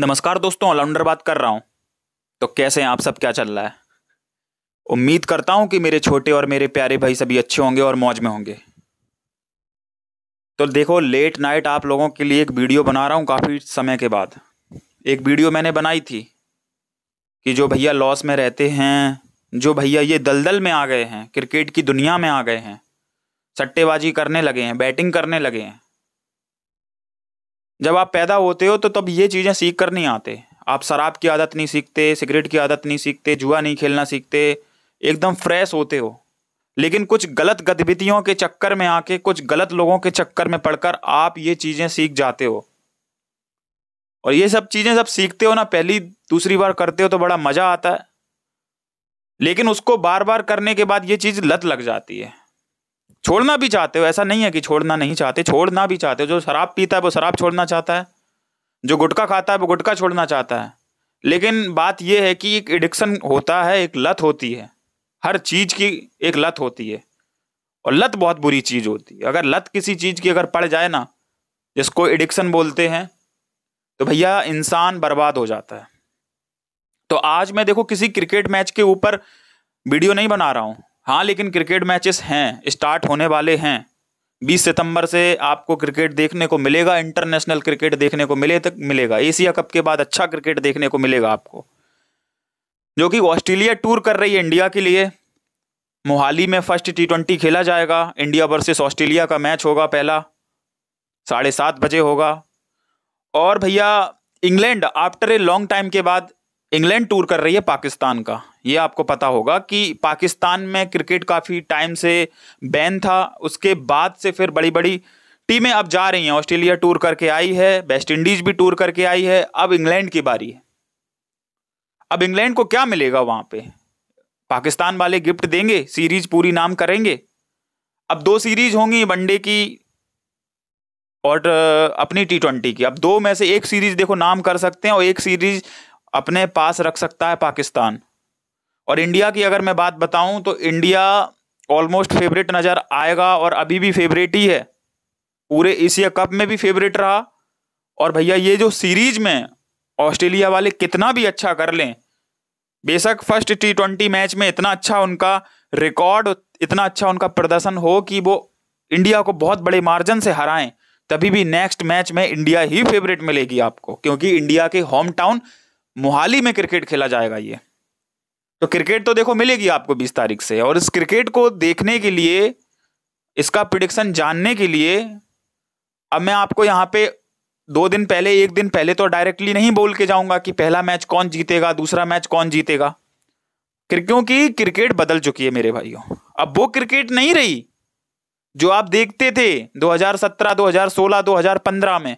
नमस्कार दोस्तों ऑलराउंडर बात कर रहा हूँ तो कैसे हैं आप सब क्या चल रहा है उम्मीद करता हूँ कि मेरे छोटे और मेरे प्यारे भाई सभी अच्छे होंगे और मौज में होंगे तो देखो लेट नाइट आप लोगों के लिए एक वीडियो बना रहा हूँ काफ़ी समय के बाद एक वीडियो मैंने बनाई थी कि जो भैया लॉस में रहते हैं जो भैया ये दलदल में आ गए हैं क्रिकेट की दुनिया में आ गए हैं सट्टेबाजी करने लगे हैं बैटिंग करने लगे हैं जब आप पैदा होते हो तो तब ये चीज़ें सीख कर नहीं आते आप शराब की आदत नहीं सीखते सिगरेट की आदत नहीं सीखते जुआ नहीं खेलना सीखते एकदम फ्रेश होते हो लेकिन कुछ गलत गतिविधियों के चक्कर में आके कुछ गलत लोगों के चक्कर में पड़कर आप ये चीज़ें सीख जाते हो और ये सब चीज़ें जब सीखते हो ना पहली दूसरी बार करते हो तो बड़ा मज़ा आता है लेकिन उसको बार बार करने के बाद ये चीज़ लत लग जाती है छोड़ना भी चाहते हो ऐसा नहीं है कि छोड़ना नहीं चाहते छोड़ना भी चाहते हो जो शराब पीता है वो शराब छोड़ना चाहता है जो गुटखा खाता है वो गुटखा छोड़ना चाहता है लेकिन बात यह है कि एक एडिक्शन होता है एक लत होती है हर चीज़ की एक लत होती है और लत बहुत बुरी चीज़ होती है अगर लत किसी चीज़ की अगर पड़ जाए ना जिसको एडिक्शन बोलते हैं तो भैया इंसान बर्बाद हो जाता है तो आज मैं देखो किसी क्रिकेट मैच के ऊपर वीडियो नहीं बना रहा हूँ हाँ लेकिन क्रिकेट मैचेस हैं स्टार्ट होने वाले हैं 20 सितंबर से आपको क्रिकेट देखने को मिलेगा इंटरनेशनल क्रिकेट देखने को मिले तक मिलेगा एशिया कप के बाद अच्छा क्रिकेट देखने को मिलेगा आपको जो कि ऑस्ट्रेलिया टूर कर रही है इंडिया के लिए मोहाली में फर्स्ट टी ट्वेंटी खेला जाएगा इंडिया वर्सेस ऑस्ट्रेलिया का मैच होगा पहला साढ़े सात बजे होगा और भैया England after a long time के बाद इंग्लैंड टूर कर रही है पाकिस्तान का ये आपको पता होगा कि पाकिस्तान में क्रिकेट काफ़ी टाइम से बैन था उसके बाद से फिर बड़ी बड़ी टीमें अब जा रही हैं ऑस्ट्रेलिया टूर करके आई है वेस्ट इंडीज भी टूर करके आई है अब इंग्लैंड की बारी है अब इंग्लैंड को क्या मिलेगा वहां पे पाकिस्तान वाले गिफ्ट देंगे सीरीज पूरी नाम करेंगे अब दो सीरीज होंगी वनडे की और अपनी टी ट्वेंटी की अब दो में से एक सीरीज देखो नाम कर सकते हैं और एक सीरीज अपने पास रख सकता है पाकिस्तान और इंडिया की अगर मैं बात बताऊं तो इंडिया ऑलमोस्ट फेवरेट नज़र आएगा और अभी भी फेवरेट ही है पूरे एशिया कप में भी फेवरेट रहा और भैया ये जो सीरीज में ऑस्ट्रेलिया वाले कितना भी अच्छा कर लें बेशक फर्स्ट टी ट्वेंटी मैच में इतना अच्छा उनका रिकॉर्ड इतना अच्छा उनका प्रदर्शन हो कि वो इंडिया को बहुत बड़े मार्जिन से हराएं तभी भी नेक्स्ट मैच में इंडिया ही फेवरेट मिलेगी आपको क्योंकि इंडिया के होम टाउन मोहाली में क्रिकेट खेला जाएगा ये तो क्रिकेट तो देखो मिलेगी आपको बीस तारीख से और इस क्रिकेट को देखने के लिए इसका प्रिडिक्शन जानने के लिए अब मैं आपको यहाँ पे दो दिन पहले एक दिन पहले तो डायरेक्टली नहीं बोल के जाऊंगा कि पहला मैच कौन जीतेगा दूसरा मैच कौन जीतेगा क्योंकि क्रिकेट बदल चुकी है मेरे भाइयों अब वो क्रिकेट नहीं रही जो आप देखते थे 2017, 2016, 2015 में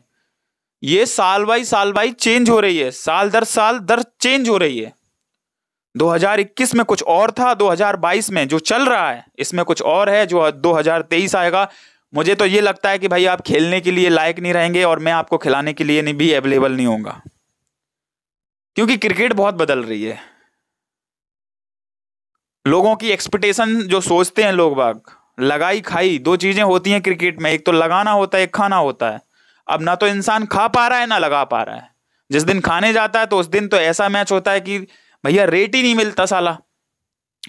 ये साल बाई साल बाई चेंज हो रही है साल दर साल दर चेंज हो रही है 2021 में कुछ और था 2022 में जो चल रहा है इसमें कुछ और है जो 2023 आएगा मुझे तो ये लगता है कि भाई आप खेलने के लिए लायक नहीं रहेंगे और मैं आपको खिलाने के लिए नहीं भी अवेलेबल नहीं होगा क्योंकि क्रिकेट बहुत बदल रही है लोगों की एक्सपेक्टेशन जो सोचते हैं लोग बाग लगाई खाई दो चीज़ें होती हैं क्रिकेट में एक तो लगाना होता है एक खाना होता है अब ना तो इंसान खा पा रहा है ना लगा पा रहा है जिस दिन खाने जाता है तो उस दिन तो ऐसा मैच होता है कि भैया रेट ही नहीं मिलता साला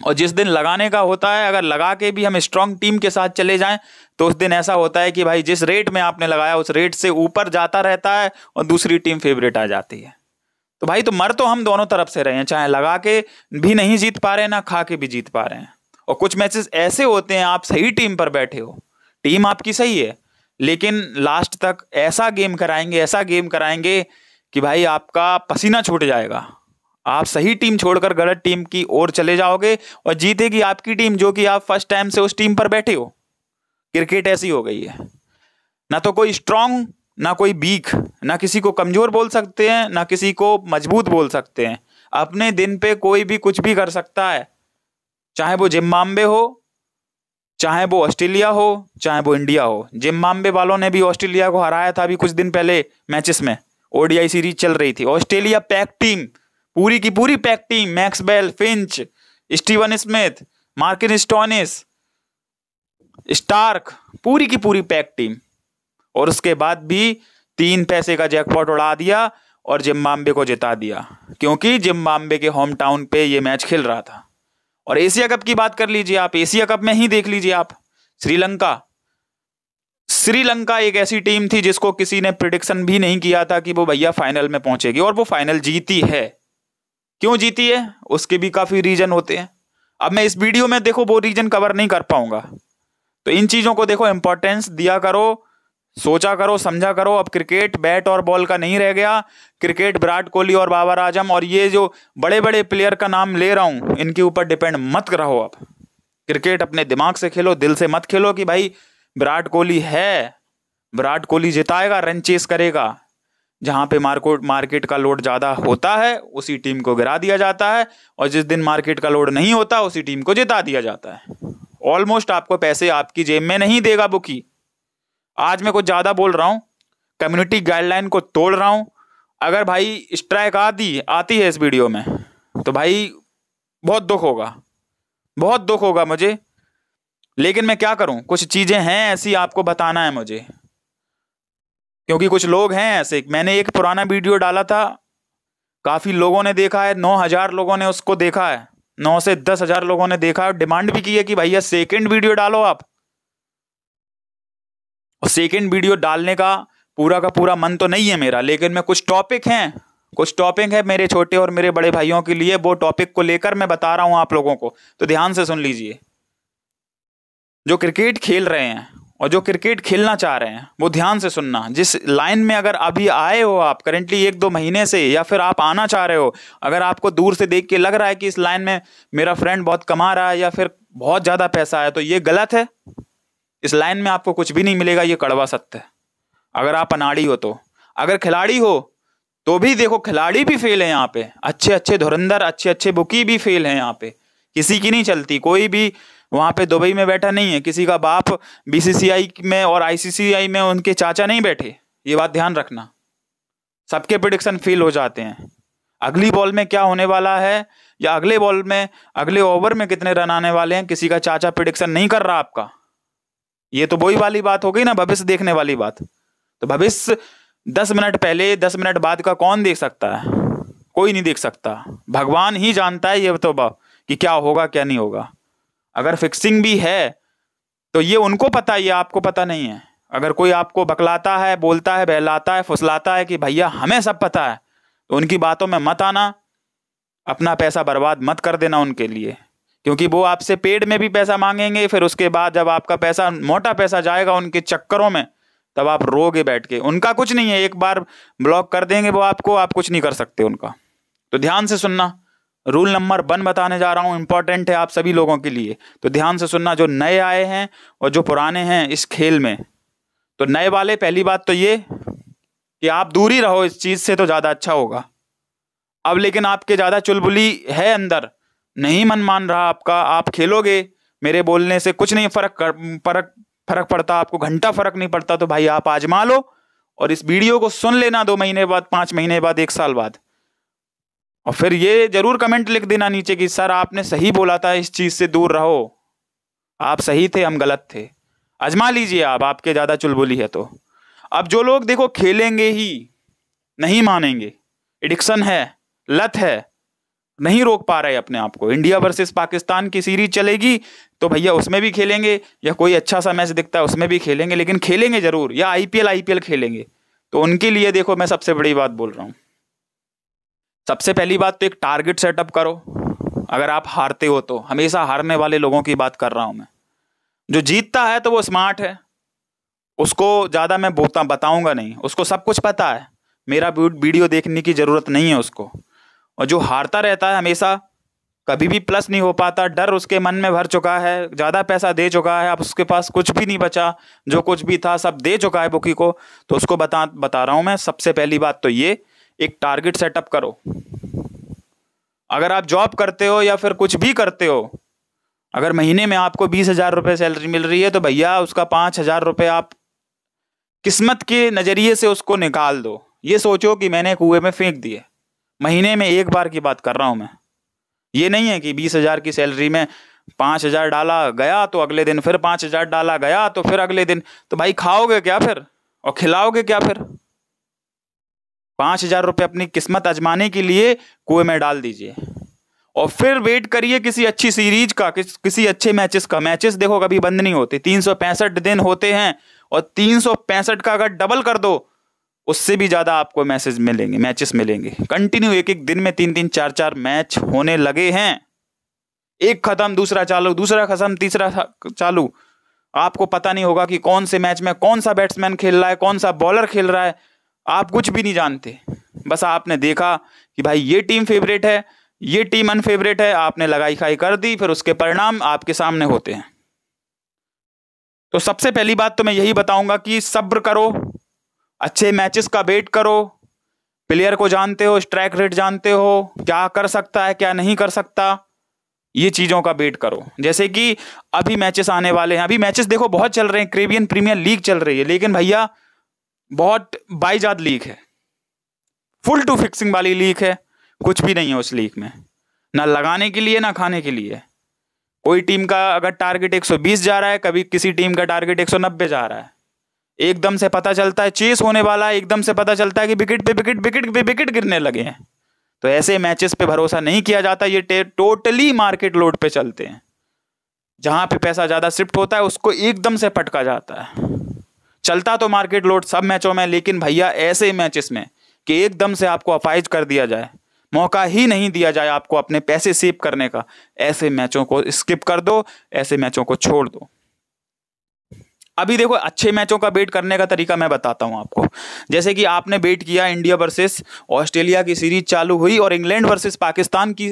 और जिस दिन लगाने का होता है अगर लगा के भी हम स्ट्रांग टीम के साथ चले जाएं तो उस दिन ऐसा होता है कि भाई जिस रेट में आपने लगाया उस रेट से ऊपर जाता रहता है और दूसरी टीम फेवरेट आ जाती है तो भाई तो मर तो हम दोनों तरफ से रहे हैं चाहे लगा के भी नहीं जीत पा रहे हैं ना खा के भी जीत पा रहे हैं और कुछ मैचेस ऐसे होते हैं आप सही टीम पर बैठे हो टीम आपकी सही है लेकिन लास्ट तक ऐसा गेम कराएंगे ऐसा गेम कराएंगे कि भाई आपका पसीना छूट जाएगा आप सही टीम छोड़कर गलत टीम की ओर चले जाओगे और जीतेगी आपकी टीम जो कि आप फर्स्ट टाइम से उस टीम पर बैठे हो क्रिकेट ऐसी हो गई है ना तो कोई स्ट्रांग ना कोई वीक ना किसी को कमज़ोर बोल सकते हैं ना किसी को मजबूत बोल सकते हैं अपने दिन पे कोई भी कुछ भी कर सकता है चाहे वो जिम्बाब्वे हो चाहे वो ऑस्ट्रेलिया हो चाहे वो इंडिया हो जिम्बाब्वे वालों ने भी ऑस्ट्रेलिया को हराया था अभी कुछ दिन पहले मैचेस में ओडीआई सीरीज चल रही थी ऑस्ट्रेलिया पैक टीम पूरी की पूरी pack team Maxwell Finch Steven Smith Marcus Stoinis Starc पूरी की पूरी पैक टीम और उसके बाद भी तीन पैसे का जैकपॉट उड़ा दिया और जिम्बाब्वे को जिता दिया क्योंकि जिम्बाब्वे के होम टाउन पे ये मैच खेल रहा था और एशिया कप की बात कर लीजिए आप एशिया कप में ही देख लीजिए आप श्रीलंका श्रीलंका एक ऐसी टीम थी जिसको किसी ने प्रिडिक्शन भी नहीं किया था कि वो भैया फाइनल में पहुंचेगी और वो फाइनल जीती है क्यों जीती है उसके भी काफ़ी रीजन होते हैं अब मैं इस वीडियो में देखो वो रीजन कवर नहीं कर पाऊंगा तो इन चीज़ों को देखो इम्पोर्टेंस दिया करो सोचा करो समझा करो अब क्रिकेट बैट और बॉल का नहीं रह गया क्रिकेट विराट कोहली और बाबर आजम और ये जो बड़े बड़े प्लेयर का नाम ले रहा हूँ इनके ऊपर डिपेंड मत रहो आप क्रिकेट अपने दिमाग से खेलो दिल से मत खेलो कि भाई विराट कोहली है विराट कोहली जिताएगा रन चेस करेगा जहाँ पे मार्कोट मार्केट का लोड ज़्यादा होता है उसी टीम को गिरा दिया जाता है और जिस दिन मार्केट का लोड नहीं होता उसी टीम को जिता दिया जाता है ऑलमोस्ट आपको पैसे आपकी जेब में नहीं देगा बुकी आज मैं कुछ ज़्यादा बोल रहा हूँ कम्युनिटी गाइडलाइन को तोड़ रहा हूँ अगर भाई स्ट्राइक आती आती है इस वीडियो में तो भाई बहुत दुख होगा बहुत दुख होगा मुझे लेकिन मैं क्या करूं कुछ चीज़ें हैं ऐसी आपको बताना है मुझे क्योंकि कुछ लोग हैं ऐसे मैंने एक पुराना वीडियो डाला था काफ़ी लोगों ने देखा है नौ हज़ार लोगों ने उसको देखा है नौ से दस हज़ार लोगों ने देखा है डिमांड भी की है कि भैया सेकेंड वीडियो डालो आप और सेकेंड वीडियो डालने का पूरा का पूरा मन तो नहीं है मेरा लेकिन मैं कुछ टॉपिक हैं कुछ टॉपिक है मेरे छोटे और मेरे बड़े भाइयों के लिए वो टॉपिक को लेकर मैं बता रहा हूँ आप लोगों को तो ध्यान से सुन लीजिए जो क्रिकेट खेल रहे हैं और जो क्रिकेट खेलना चाह रहे हैं वो ध्यान से सुनना जिस लाइन में अगर अभी आए हो आप करेंटली एक दो महीने से या फिर आप आना चाह रहे हो अगर आपको दूर से देख के लग रहा है कि इस लाइन में मेरा फ्रेंड बहुत कमा रहा है या फिर बहुत ज़्यादा पैसा आया तो ये गलत है इस लाइन में आपको कुछ भी नहीं मिलेगा ये कड़वा सत्य है अगर आप अनाड़ी हो तो अगर खिलाड़ी हो तो भी देखो खिलाड़ी भी फेल है यहाँ पे अच्छे अच्छे धुरंधर अच्छे अच्छे बुकी भी फेल है यहाँ पे किसी की नहीं चलती कोई भी वहाँ पे दुबई में बैठा नहीं है किसी का बाप बीसीसीआई में और आईसीसीआई में उनके चाचा नहीं बैठे ये बात ध्यान रखना सबके प्रिडिक्शन फेल हो जाते हैं अगली बॉल में क्या होने वाला है या अगले बॉल में अगले ओवर में कितने रन आने वाले हैं किसी का चाचा प्रिडिक्शन नहीं कर रहा आपका ये तो वही वाली बात हो गई ना भविष्य देखने वाली बात तो भविष्य दस मिनट पहले दस मिनट बाद का कौन देख सकता है कोई नहीं देख सकता भगवान ही जानता है ये तो बाप कि क्या होगा क्या नहीं होगा अगर फिक्सिंग भी है तो ये उनको पता ही आपको पता नहीं है अगर कोई आपको बकलाता है बोलता है बहलाता है फुसलाता है कि भैया हमें सब पता है तो उनकी बातों में मत आना अपना पैसा बर्बाद मत कर देना उनके लिए क्योंकि वो आपसे पेड में भी पैसा मांगेंगे फिर उसके बाद जब आपका पैसा मोटा पैसा जाएगा उनके चक्करों में तब आप रोगे बैठ के उनका कुछ नहीं है एक बार ब्लॉक कर देंगे वो आपको आप कुछ नहीं कर सकते उनका तो ध्यान से सुनना रूल नंबर वन बताने जा रहा हूँ इंपॉर्टेंट है आप सभी लोगों के लिए तो ध्यान से सुनना जो नए आए हैं और जो पुराने हैं इस खेल में तो नए वाले पहली बात तो ये कि आप दूर ही रहो इस चीज़ से तो ज़्यादा अच्छा होगा अब लेकिन आपके ज़्यादा चुलबुली है अंदर नहीं मन मान रहा आपका आप खेलोगे मेरे बोलने से कुछ नहीं फर्क फर्क फर्क पड़ता आपको घंटा फर्क नहीं पड़ता तो भाई आप आजमा लो और इस वीडियो को सुन लेना दो महीने बाद पाँच महीने बाद एक साल बाद और फिर ये ज़रूर कमेंट लिख देना नीचे कि सर आपने सही बोला था इस चीज़ से दूर रहो आप सही थे हम गलत थे आजमा लीजिए आप आपके ज़्यादा चुलबुली है तो अब जो लोग देखो खेलेंगे ही नहीं मानेंगे एडिक्शन है लत है नहीं रोक पा रहे अपने आप को इंडिया वर्सेस पाकिस्तान की सीरीज चलेगी तो भैया उसमें भी खेलेंगे या कोई अच्छा सा मैच दिखता है उसमें भी खेलेंगे लेकिन खेलेंगे ज़रूर या आईपीएल आईपीएल खेलेंगे तो उनके लिए देखो मैं सबसे बड़ी बात बोल रहा हूँ सबसे पहली बात तो एक टारगेट सेटअप करो अगर आप हारते हो तो हमेशा हारने वाले लोगों की बात कर रहा हूँ मैं जो जीतता है तो वो स्मार्ट है उसको ज़्यादा मैं बोता बताऊँगा नहीं उसको सब कुछ पता है मेरा वीडियो देखने की ज़रूरत नहीं है उसको और जो हारता रहता है हमेशा कभी भी प्लस नहीं हो पाता डर उसके मन में भर चुका है ज़्यादा पैसा दे चुका है अब उसके पास कुछ भी नहीं बचा जो कुछ भी था सब दे चुका है बुकी को तो उसको बता बता रहा हूँ मैं सबसे पहली बात तो ये एक टारगेट सेटअप करो अगर आप जॉब करते हो या फिर कुछ भी करते हो अगर महीने में आपको बीस हज़ार रुपये सैलरी मिल रही है तो भैया उसका पाँच हज़ार रुपये आप किस्मत के नज़रिए से उसको निकाल दो ये सोचो कि मैंने कुएं में फेंक दिए महीने में एक बार की बात कर रहा हूं मैं ये नहीं है कि बीस हज़ार की सैलरी में पाँच हज़ार डाला गया तो अगले दिन फिर पाँच हज़ार डाला गया तो फिर अगले दिन तो भाई खाओगे क्या फिर और खिलाओगे क्या फिर पाँच हजार रुपये अपनी किस्मत आजमाने के लिए कुएं में डाल दीजिए और फिर वेट करिए किसी अच्छी सीरीज का किस, किसी अच्छे मैचेस का मैचेस देखो कभी बंद नहीं होते तीन सौ पैंसठ दिन होते हैं और तीन सौ पैंसठ का अगर डबल कर दो उससे भी ज़्यादा आपको मैसेज मिलेंगे मैचेस मिलेंगे कंटिन्यू एक एक दिन में तीन तीन चार चार मैच होने लगे हैं एक ख़त्म दूसरा चालू दूसरा ख़त्म तीसरा चालू आपको पता नहीं होगा कि कौन से मैच में कौन सा बैट्समैन खेल रहा है कौन सा बॉलर खेल रहा है आप कुछ भी नहीं जानते बस आपने देखा कि भाई ये टीम फेवरेट है ये टीम अनफेवरेट है आपने लगाई खाई कर दी फिर उसके परिणाम आपके सामने होते हैं तो सबसे पहली बात तो मैं यही बताऊंगा कि सब्र करो अच्छे मैचेस का वेट करो प्लेयर को जानते हो स्ट्राइक रेट जानते हो क्या कर सकता है क्या नहीं कर सकता ये चीज़ों का वेट करो जैसे कि अभी मैचेस आने वाले हैं अभी मैचेस देखो बहुत चल रहे हैं क्रेबियन प्रीमियर लीग चल रही है लेकिन भैया बहुत बाईजात लीक है फुल टू फिक्सिंग वाली लीक है कुछ भी नहीं है उस लीक में ना लगाने के लिए ना खाने के लिए कोई टीम का अगर टारगेट 120 जा रहा है कभी किसी टीम का टारगेट 190 जा रहा है एकदम से पता चलता है चेस होने वाला है एकदम से पता चलता है कि विकेट पे विकेट विकेट पे विकेट गिरने लगे हैं तो ऐसे मैचेस पे भरोसा नहीं किया जाता ये टोटली मार्केट लोड पे चलते हैं जहाँ पे पैसा ज़्यादा शिफ्ट होता है उसको एकदम से पटका जाता है चलता तो मार्केट लोड सब मैचों में लेकिन भैया ऐसे मैचेस में कि एकदम से आपको अपाइज कर दिया जाए मौका ही नहीं दिया जाए आपको अपने पैसे सेव करने का ऐसे मैचों को स्किप कर दो ऐसे मैचों को छोड़ दो अभी देखो अच्छे मैचों का बेट करने का तरीका मैं बताता हूं आपको जैसे कि आपने बेट किया इंडिया वर्सेस ऑस्ट्रेलिया की सीरीज चालू हुई और इंग्लैंड वर्सेस पाकिस्तान की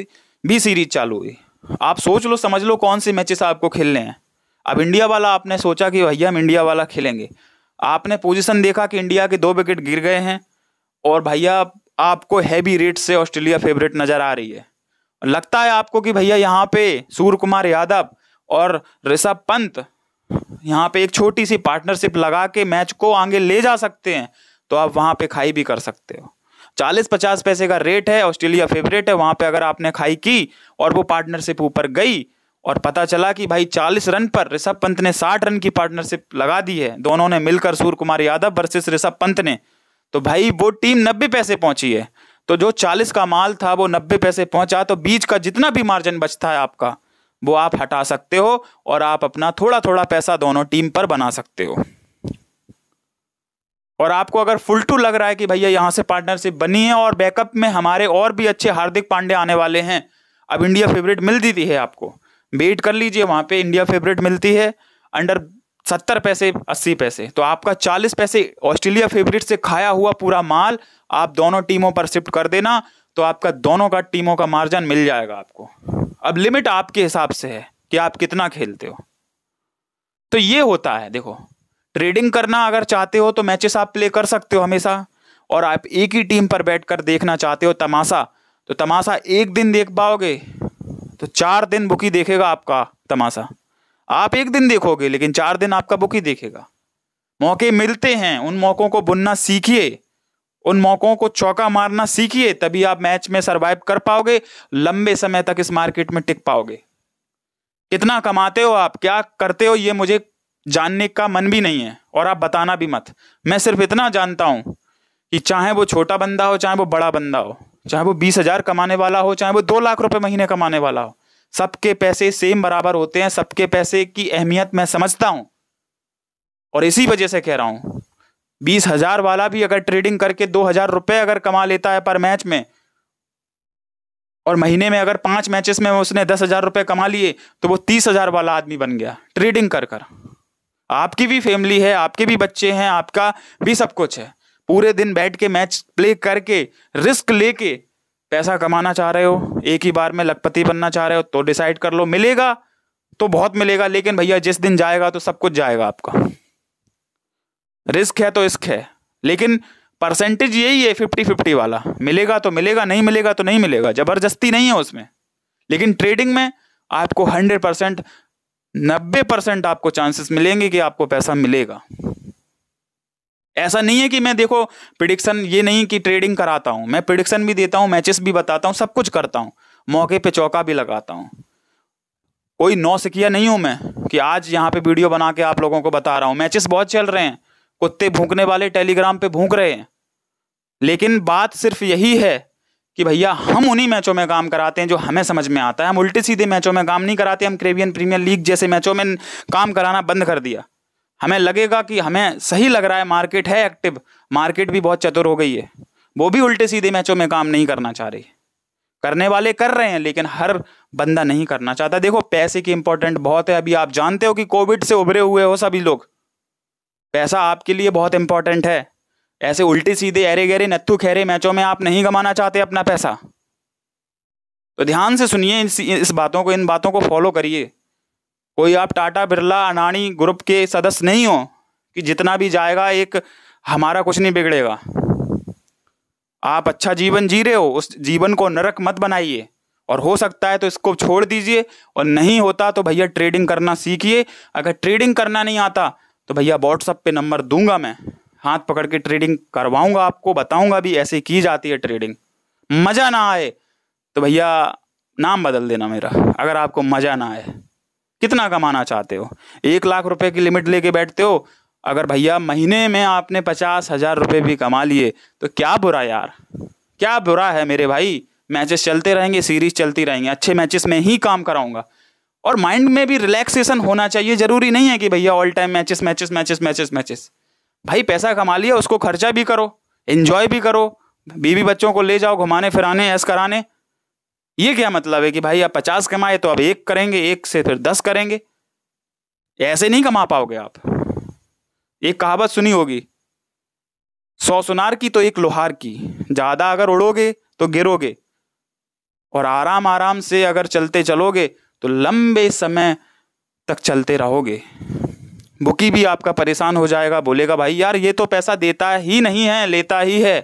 भी सीरीज चालू हुई आप सोच लो समझ लो कौन से मैचेस आपको खेलने हैं अब इंडिया वाला आपने सोचा कि भैया हम इंडिया वाला खेलेंगे आपने पोजीशन देखा कि इंडिया के दो विकेट गिर गए हैं और भैया आपको हैवी रेट से ऑस्ट्रेलिया फेवरेट नज़र आ रही है लगता है आपको कि भैया यहाँ पे सूर्य कुमार यादव और ऋषभ पंत यहाँ पे एक छोटी सी पार्टनरशिप लगा के मैच को आगे ले जा सकते हैं तो आप वहाँ पे खाई भी कर सकते हो चालीस पचास पैसे का रेट है ऑस्ट्रेलिया फेवरेट है वहाँ पे अगर आपने खाई की और वो पार्टनरशिप ऊपर गई और पता चला कि भाई 40 रन पर ऋषभ पंत ने 60 रन की पार्टनरशिप लगा दी है दोनों ने मिलकर सूर्य कुमार यादव वर्सेस ऋषभ पंत ने तो भाई वो टीम नब्बे पैसे पहुंची है तो जो 40 का माल था वो नब्बे पैसे पहुंचा तो बीच का जितना भी मार्जिन बचता है आपका वो आप हटा सकते हो और आप अपना थोड़ा थोड़ा पैसा दोनों टीम पर बना सकते हो और आपको अगर फुल टू लग रहा है कि भैया यहाँ से पार्टनरशिप बनी है और बैकअप में हमारे और भी अच्छे हार्दिक पांडे आने वाले हैं अब इंडिया फेवरेट मिल दी थी है आपको वेट कर लीजिए वहाँ पे इंडिया फेवरेट मिलती है अंडर सत्तर पैसे अस्सी पैसे तो आपका चालीस पैसे ऑस्ट्रेलिया फेवरेट से खाया हुआ पूरा माल आप दोनों टीमों पर शिफ्ट कर देना तो आपका दोनों का टीमों का मार्जिन मिल जाएगा आपको अब लिमिट आपके हिसाब से है कि आप कितना खेलते हो तो ये होता है देखो ट्रेडिंग करना अगर चाहते हो तो मैचेस आप प्ले कर सकते हो हमेशा और आप एक ही टीम पर बैठकर देखना चाहते हो तमाशा तो तमाशा एक दिन देख पाओगे तो चार दिन बुकी देखेगा आपका तमाशा आप एक दिन देखोगे लेकिन चार दिन आपका बुकी देखेगा मौके मिलते हैं उन मौक़ों को बुनना सीखिए उन मौक़ों को चौका मारना सीखिए तभी आप मैच में सरवाइव कर पाओगे लंबे समय तक इस मार्केट में टिक पाओगे कितना कमाते हो आप क्या करते हो ये मुझे जानने का मन भी नहीं है और आप बताना भी मत मैं सिर्फ इतना जानता हूं कि चाहे वो छोटा बंदा हो चाहे वो बड़ा बंदा हो चाहे वो बीस हजार कमाने वाला हो चाहे वो दो लाख रुपए महीने कमाने वाला हो सबके पैसे सेम बराबर होते हैं सबके पैसे की अहमियत मैं समझता हूं और इसी वजह से कह रहा हूं बीस हजार वाला भी अगर ट्रेडिंग करके दो हजार रुपये अगर कमा लेता है पर मैच में और महीने में अगर पांच मैचेस में उसने दस हजार रुपए कमा लिए तो वो तीस हजार वाला आदमी बन गया ट्रेडिंग कर कर आपकी भी फैमिली है आपके भी बच्चे हैं आपका भी सब कुछ है पूरे दिन बैठ के मैच प्ले करके रिस्क लेके पैसा कमाना चाह रहे हो एक ही बार में लखपति बनना चाह रहे हो तो डिसाइड कर लो मिलेगा तो बहुत मिलेगा लेकिन भैया जिस दिन जाएगा तो सब कुछ जाएगा आपका रिस्क है तो रिस्क है लेकिन परसेंटेज यही है फिफ्टी फिफ्टी वाला मिलेगा तो मिलेगा नहीं मिलेगा तो नहीं मिलेगा ज़बरदस्ती नहीं है उसमें लेकिन ट्रेडिंग में आपको हंड्रेड परसेंट नब्बे परसेंट आपको चांसेस मिलेंगे कि आपको पैसा मिलेगा ऐसा नहीं है कि मैं देखो प्रिडिक्शन ये नहीं कि ट्रेडिंग कराता हूँ मैं प्रिडिक्शन भी देता हूँ मैचेस भी बताता हूँ सब कुछ करता हूँ मौके पे चौका भी लगाता हूँ कोई नौ सिकिया नहीं हूँ मैं कि आज यहाँ पे वीडियो बना के आप लोगों को बता रहा हूँ मैचेस बहुत चल रहे हैं कुत्ते भूकने वाले टेलीग्राम पे भूक रहे हैं लेकिन बात सिर्फ यही है कि भैया हम उन्हीं मैचों में काम कराते हैं जो हमें समझ में आता है हम उल्टे सीधे मैचों में काम नहीं कराते हम क्रेबियन प्रीमियर लीग जैसे मैचों में काम कराना बंद कर दिया हमें लगेगा कि हमें सही लग रहा है मार्केट है एक्टिव मार्केट भी बहुत चतुर हो गई है वो भी उल्टे सीधे मैचों में काम नहीं करना चाह रही करने वाले कर रहे हैं लेकिन हर बंदा नहीं करना चाहता देखो पैसे की इंपॉर्टेंट बहुत है अभी आप जानते हो कि कोविड से उभरे हुए हो सभी लोग पैसा आपके लिए बहुत इंपॉर्टेंट है ऐसे उल्टे सीधे अरे गहरे नत्थु खेरे मैचों में आप नहीं कमाना चाहते अपना पैसा तो ध्यान से सुनिए इस, इस बातों को इन बातों को फॉलो करिए कोई आप टाटा बिरला अनानी ग्रुप के सदस्य नहीं हो कि जितना भी जाएगा एक हमारा कुछ नहीं बिगड़ेगा आप अच्छा जीवन जी रहे हो उस जीवन को नरक मत बनाइए और हो सकता है तो इसको छोड़ दीजिए और नहीं होता तो भैया ट्रेडिंग करना सीखिए अगर ट्रेडिंग करना नहीं आता तो भैया व्हाट्सअप पे नंबर दूंगा मैं हाथ पकड़ के ट्रेडिंग करवाऊंगा आपको बताऊंगा भी ऐसे की जाती है ट्रेडिंग मज़ा ना आए तो भैया नाम बदल देना मेरा अगर आपको मज़ा ना आए कितना कमाना चाहते हो एक लाख रुपए की लिमिट लेके बैठते हो अगर भैया महीने में आपने पचास हजार रुपये भी कमा लिए तो क्या बुरा यार क्या बुरा है मेरे भाई मैचेस चलते रहेंगे सीरीज चलती रहेंगे अच्छे मैचेस में ही काम कराऊंगा और माइंड में भी रिलैक्सेशन होना चाहिए ज़रूरी नहीं है कि भैया all time matches matches matches matches matches भाई पैसा कमा लिया उसको खर्चा भी करो एंजॉय भी करो बीवी बच्चों को ले जाओ घुमाने फिराने ऐस कराने ये क्या मतलब है कि भाई आप पचास कमाए तो आप एक करेंगे एक से फिर दस करेंगे ऐसे नहीं कमा पाओगे आप एक कहावत सुनी होगी सौ सुनार की तो एक लोहार की ज़्यादा अगर उड़ोगे तो गिरोगे और आराम आराम से अगर चलते चलोगे तो लंबे समय तक चलते रहोगे बुकी भी आपका परेशान हो जाएगा बोलेगा भाई यार ये तो पैसा देता ही नहीं है लेता ही है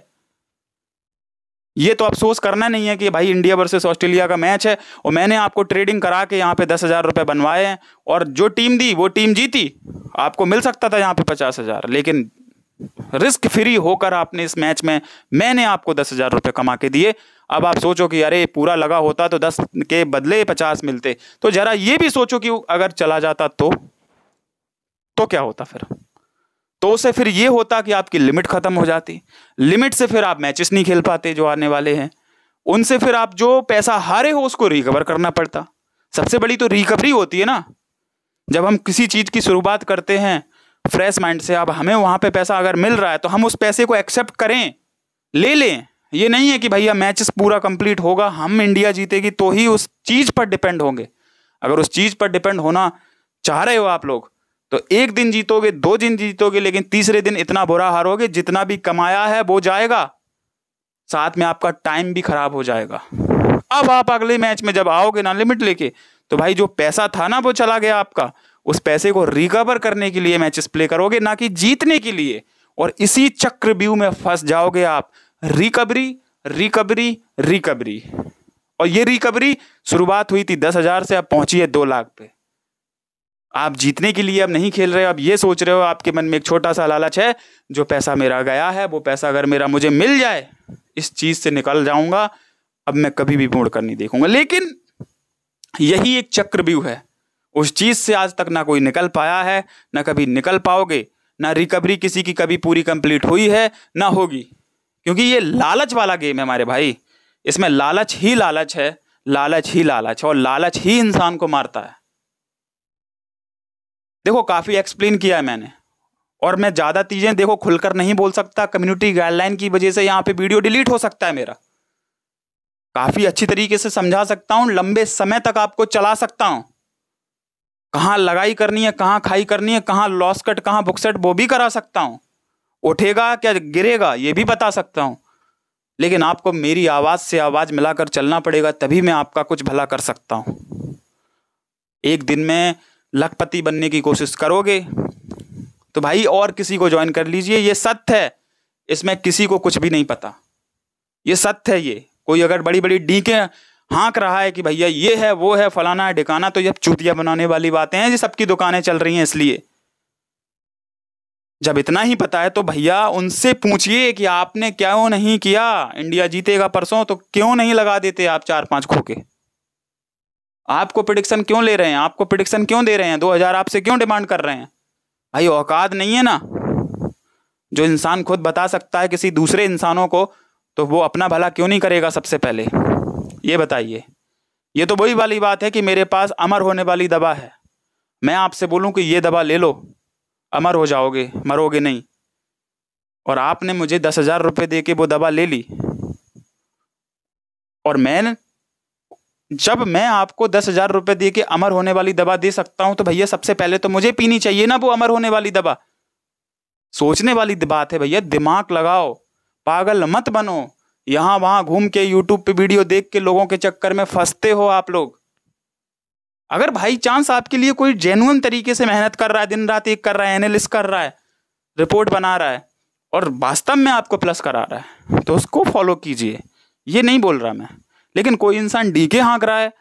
ये तो अफसोस करना नहीं है कि भाई इंडिया वर्सेस ऑस्ट्रेलिया का मैच है और मैंने आपको ट्रेडिंग करा के यहाँ पे दस हज़ार रुपये बनवाए हैं और जो टीम दी वो टीम जीती आपको मिल सकता था यहाँ पे पचास हज़ार लेकिन रिस्क फ्री होकर आपने इस मैच में मैंने आपको दस हज़ार रुपये कमा के दिए अब आप सोचो कि अरे पूरा लगा होता तो दस के बदले पचास मिलते तो ज़रा ये भी सोचो कि अगर चला जाता तो, तो क्या होता फिर तो उससे फिर ये होता कि आपकी लिमिट ख़त्म हो जाती लिमिट से फिर आप मैचेस नहीं खेल पाते जो आने वाले हैं उनसे फिर आप जो पैसा हारे हो उसको रिकवर करना पड़ता सबसे बड़ी तो रिकवरी होती है ना जब हम किसी चीज़ की शुरुआत करते हैं फ्रेश माइंड से अब हमें वहाँ पे पैसा अगर मिल रहा है तो हम उस पैसे को एक्सेप्ट करें ले लें ये नहीं है कि भैया मैचेस पूरा कंप्लीट होगा हम इंडिया जीतेगी तो ही उस चीज़ पर डिपेंड होंगे अगर उस चीज़ पर डिपेंड होना चाह रहे हो आप लोग तो एक दिन जीतोगे दो दिन जीतोगे लेकिन तीसरे दिन इतना बुरा हारोगे जितना भी कमाया है वो जाएगा साथ में आपका टाइम भी खराब हो जाएगा अब आप अगले मैच में जब आओगे ना लिमिट लेके तो भाई जो पैसा था ना वो चला गया आपका उस पैसे को रिकवर करने के लिए मैचेस प्ले करोगे ना कि जीतने के लिए और इसी चक्र व्यू में फंस जाओगे आप रिकवरी रिकवरी रिकवरी और ये रिकवरी शुरुआत हुई थी दस हजार से अब पहुंची है दो लाख पे आप जीतने के लिए अब नहीं खेल रहे हो आप ये सोच रहे हो आपके मन में एक छोटा सा लालच है जो पैसा मेरा गया है वो पैसा अगर मेरा मुझे मिल जाए इस चीज़ से निकल जाऊंगा अब मैं कभी भी मोड़ कर नहीं देखूंगा लेकिन यही एक चक्र व्यू है उस चीज़ से आज तक ना कोई निकल पाया है ना कभी निकल पाओगे ना रिकवरी किसी की कभी पूरी कंप्लीट हुई है ना होगी क्योंकि ये लालच वाला गेम है हमारे भाई इसमें लालच ही लालच है लालच ही लालच और लालच ही इंसान को मारता है देखो काफ़ी एक्सप्लेन किया है मैंने और मैं ज़्यादा चीज़ें देखो खुलकर नहीं बोल सकता कम्युनिटी गाइडलाइन की वजह से यहाँ पे वीडियो डिलीट हो सकता है मेरा काफ़ी अच्छी तरीके से समझा सकता हूँ लंबे समय तक आपको चला सकता हूँ कहाँ लगाई करनी है कहाँ खाई करनी है कहाँ लॉस कट कहाँ बुकसेट वो भी करा सकता हूँ उठेगा क्या गिरेगा ये भी बता सकता हूँ लेकिन आपको मेरी आवाज़ से आवाज़ मिलाकर चलना पड़ेगा तभी मैं आपका कुछ भला कर सकता हूँ एक दिन में लखपति बनने की कोशिश करोगे तो भाई और किसी को ज्वाइन कर लीजिए ये सत्य है इसमें किसी को कुछ भी नहीं पता ये सत्य है ये कोई अगर बड़ी बड़ी डीके हाँक रहा है कि भैया ये है वो है फलाना है ढिकाना तो ये चूतिया बनाने वाली बातें हैं ये सबकी दुकानें चल रही हैं इसलिए जब इतना ही पता है तो भैया उनसे पूछिए कि आपने क्यों नहीं किया इंडिया जीतेगा परसों तो क्यों नहीं लगा देते आप चार पांच खोके आपको प्रिडिक्शन क्यों ले रहे हैं आपको प्रिडिक्शन क्यों दे रहे हैं दो हज़ार आपसे क्यों डिमांड कर रहे हैं भाई औकात नहीं है ना जो इंसान खुद बता सकता है किसी दूसरे इंसानों को तो वो अपना भला क्यों नहीं करेगा सबसे पहले ये बताइए ये तो वही वाली बात है कि मेरे पास अमर होने वाली दवा है मैं आपसे बोलूं कि ये दवा ले लो अमर हो जाओगे मरोगे नहीं और आपने मुझे दस हज़ार रुपये दे के वो दवा ले ली और मैं जब मैं आपको दस हजार रुपए दे के अमर होने वाली दवा दे सकता हूं तो भैया सबसे पहले तो मुझे पीनी चाहिए ना वो अमर होने वाली दवा सोचने वाली बात है भैया दिमाग लगाओ पागल मत बनो यहां वहां घूम के यूट्यूब पे वीडियो देख के लोगों के चक्कर में फंसते हो आप लोग अगर भाई चांस आपके लिए कोई जेनुअन तरीके से मेहनत कर रहा है दिन रात एक कर रहा है एनालिस कर रहा है रिपोर्ट बना रहा है और वास्तव में आपको प्लस करा रहा है तो उसको फॉलो कीजिए ये नहीं बोल रहा मैं लेकिन कोई इंसान डीके हाँक रहा है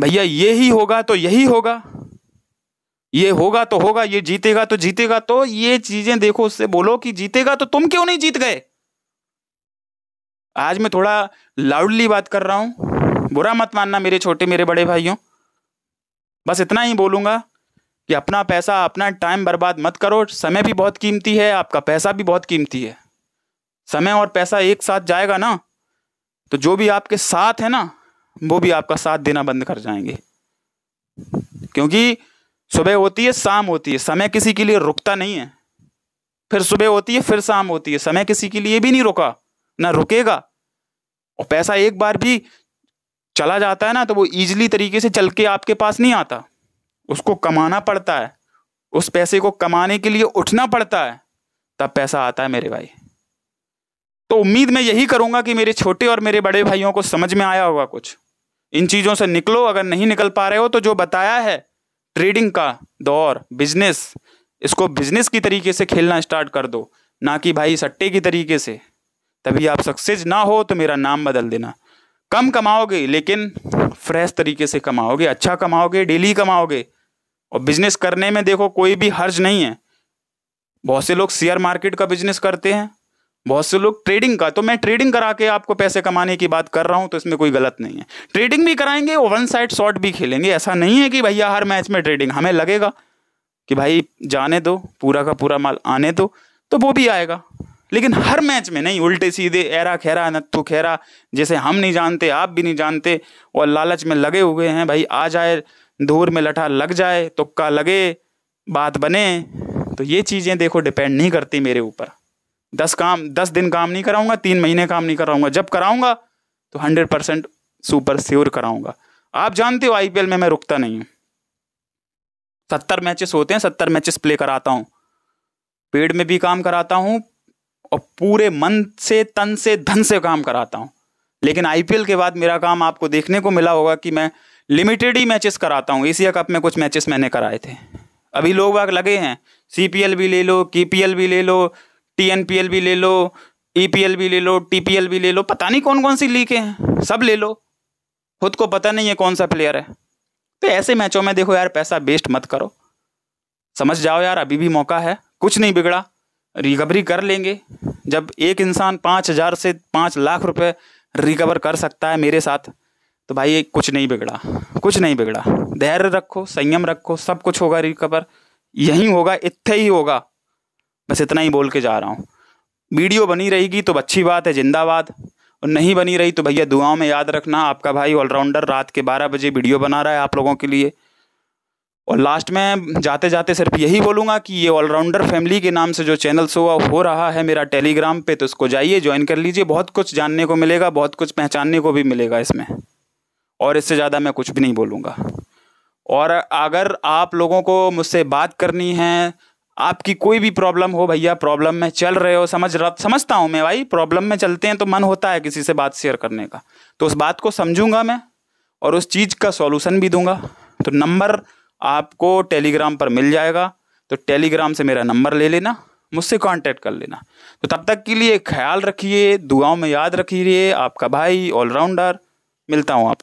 भैया ये ही होगा तो यही होगा ये होगा तो होगा ये जीतेगा तो जीतेगा तो ये चीजें देखो उससे बोलो कि जीतेगा तो तुम क्यों नहीं जीत गए आज मैं थोड़ा लाउडली बात कर रहा हूं बुरा मत मानना मेरे छोटे मेरे बड़े भाइयों बस इतना ही बोलूंगा कि अपना पैसा अपना टाइम बर्बाद मत करो समय भी बहुत कीमती है आपका पैसा भी बहुत कीमती है समय और पैसा एक साथ जाएगा ना तो जो भी आपके साथ है ना वो भी आपका साथ देना बंद कर जाएंगे क्योंकि सुबह होती है शाम होती है समय किसी के लिए रुकता नहीं है फिर सुबह होती है फिर शाम होती है समय किसी के लिए भी नहीं रुका ना रुकेगा और पैसा एक बार भी चला जाता है ना तो वो ईजली तरीके से चल के आपके पास नहीं आता उसको कमाना पड़ता है उस पैसे को कमाने के लिए उठना पड़ता है तब पैसा आता है मेरे भाई तो उम्मीद मैं यही करूंगा कि मेरे छोटे और मेरे बड़े भाइयों को समझ में आया होगा कुछ इन चीज़ों से निकलो अगर नहीं निकल पा रहे हो तो जो बताया है ट्रेडिंग का दौर बिजनेस इसको बिजनेस की तरीके से खेलना स्टार्ट कर दो ना कि भाई सट्टे की तरीके से तभी आप सक्सेस ना हो तो मेरा नाम बदल देना कम कमाओगे लेकिन फ्रेश तरीके से कमाओगे अच्छा कमाओगे डेली कमाओगे और बिजनेस करने में देखो कोई भी हर्ज नहीं है बहुत से लोग शेयर मार्केट का बिजनेस करते हैं बहुत से लोग ट्रेडिंग का तो मैं ट्रेडिंग करा के आपको पैसे कमाने की बात कर रहा हूँ तो इसमें कोई गलत नहीं है ट्रेडिंग भी कराएंगे और वन साइड शॉट भी खेलेंगे ऐसा नहीं है कि भैया हर मैच में ट्रेडिंग हमें लगेगा कि भाई जाने दो पूरा का पूरा माल आने दो तो वो भी आएगा लेकिन हर मैच में नहीं उल्टे सीधे एरा खेरा नत्थु खेरा जैसे हम नहीं जानते आप भी नहीं जानते और लालच में लगे हुए हैं भाई आ जाए धूर में लठा लग जाए तुक्का लगे बात बने तो ये चीज़ें देखो डिपेंड नहीं करती मेरे ऊपर दस काम दस दिन काम नहीं कराऊंगा तीन महीने काम नहीं कराऊंगा जब कराऊंगा तो हंड्रेड परसेंट सुपर श्योर कराऊंगा आप जानते हो आईपीएल में मैं रुकता नहीं हूं सत्तर मैचेस होते हैं सत्तर मैचेस प्ले कराता हूँ पेड़ में भी काम कराता हूँ और पूरे मन से तन से धन से काम कराता हूँ लेकिन आईपीएल के बाद मेरा काम आपको देखने को मिला होगा कि मैं लिमिटेड ही मैचेस कराता हूँ एशिया कप में कुछ मैचेस मैंने कराए थे अभी लोग लगे हैं सीपीएल भी ले लो केपीएल भी ले लो टी भी ले लो ई e भी ले लो टी भी ले लो पता नहीं कौन कौन सी लीग है सब ले लो खुद को पता नहीं है कौन सा प्लेयर है तो ऐसे मैचों में देखो यार पैसा वेस्ट मत करो समझ जाओ यार अभी भी मौका है कुछ नहीं बिगड़ा रिकवरी कर लेंगे जब एक इंसान पाँच हज़ार से पाँच लाख रुपए रिकवर कर सकता है मेरे साथ तो भाई कुछ नहीं बिगड़ा कुछ नहीं बिगड़ा धैर्य रखो संयम रखो सब कुछ होगा रिकवर यहीं होगा इतने ही होगा बस इतना ही बोल के जा रहा हूँ वीडियो बनी रहेगी तो अच्छी बात है जिंदाबाद और नहीं बनी रही तो भैया दुआओं में याद रखना आपका भाई ऑलराउंडर रात के बारह बजे वीडियो बना रहा है आप लोगों के लिए और लास्ट में जाते जाते सिर्फ यही बोलूँगा कि ये ऑलराउंडर फैमिली के नाम से जो चैनल शो हो रहा है मेरा टेलीग्राम पे तो उसको जाइए ज्वाइन कर लीजिए बहुत कुछ जानने को मिलेगा बहुत कुछ पहचानने को भी मिलेगा इसमें और इससे ज़्यादा मैं कुछ भी नहीं बोलूँगा और अगर आप लोगों को मुझसे बात करनी है आपकी कोई भी प्रॉब्लम हो भैया प्रॉब्लम में चल रहे हो समझ रहा समझता हूँ मैं भाई प्रॉब्लम में चलते हैं तो मन होता है किसी से बात शेयर करने का तो उस बात को समझूंगा मैं और उस चीज़ का सॉल्यूशन भी दूंगा तो नंबर आपको टेलीग्राम पर मिल जाएगा तो टेलीग्राम से मेरा नंबर ले लेना मुझसे कांटेक्ट कर लेना तो तब तक के लिए ख्याल रखिए दुआओं में याद रखिए आपका भाई ऑलराउंडर मिलता हूँ आपको